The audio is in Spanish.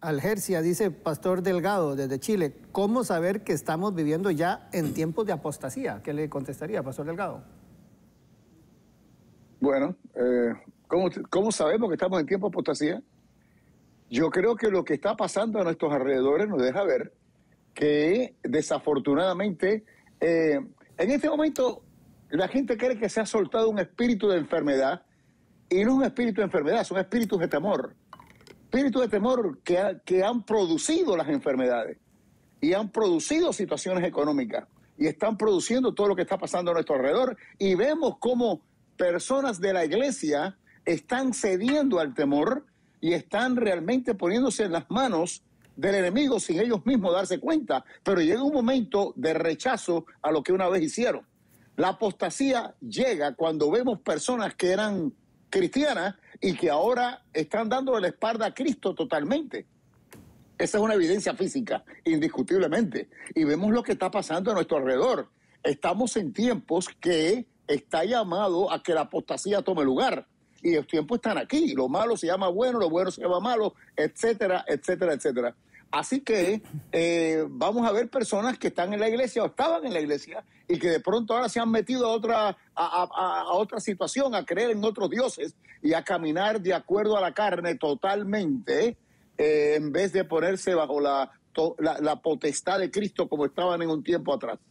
Algercia dice, Pastor Delgado, desde Chile, ¿cómo saber que estamos viviendo ya en tiempos de apostasía? ¿Qué le contestaría, Pastor Delgado? Bueno, eh, ¿cómo, sabemos que estamos en tiempos de apostasía? Yo creo que lo que está pasando a nuestros alrededores nos deja ver que desafortunadamente eh, en este momento la gente cree que se ha soltado un espíritu de enfermedad y no un espíritu de enfermedad, son espíritus de temor espíritu de temor que, que han producido las enfermedades y han producido situaciones económicas y están produciendo todo lo que está pasando a nuestro alrededor y vemos cómo personas de la iglesia están cediendo al temor y están realmente poniéndose en las manos del enemigo sin ellos mismos darse cuenta, pero llega un momento de rechazo a lo que una vez hicieron. La apostasía llega cuando vemos personas que eran Cristiana y que ahora están dando la espalda a Cristo totalmente. Esa es una evidencia física, indiscutiblemente. Y vemos lo que está pasando a nuestro alrededor. Estamos en tiempos que está llamado a que la apostasía tome lugar. Y los tiempos están aquí. Lo malo se llama bueno, lo bueno se llama malo, etcétera, etcétera, etcétera. Así que eh, vamos a ver personas que están en la iglesia o estaban en la iglesia y que de pronto ahora se han metido a otra, a, otra situación, a creer en otros dioses y a caminar de acuerdo a la carne totalmente, eh, en vez de ponerse bajo la potestad de Cristo como estaban en un tiempo atrás.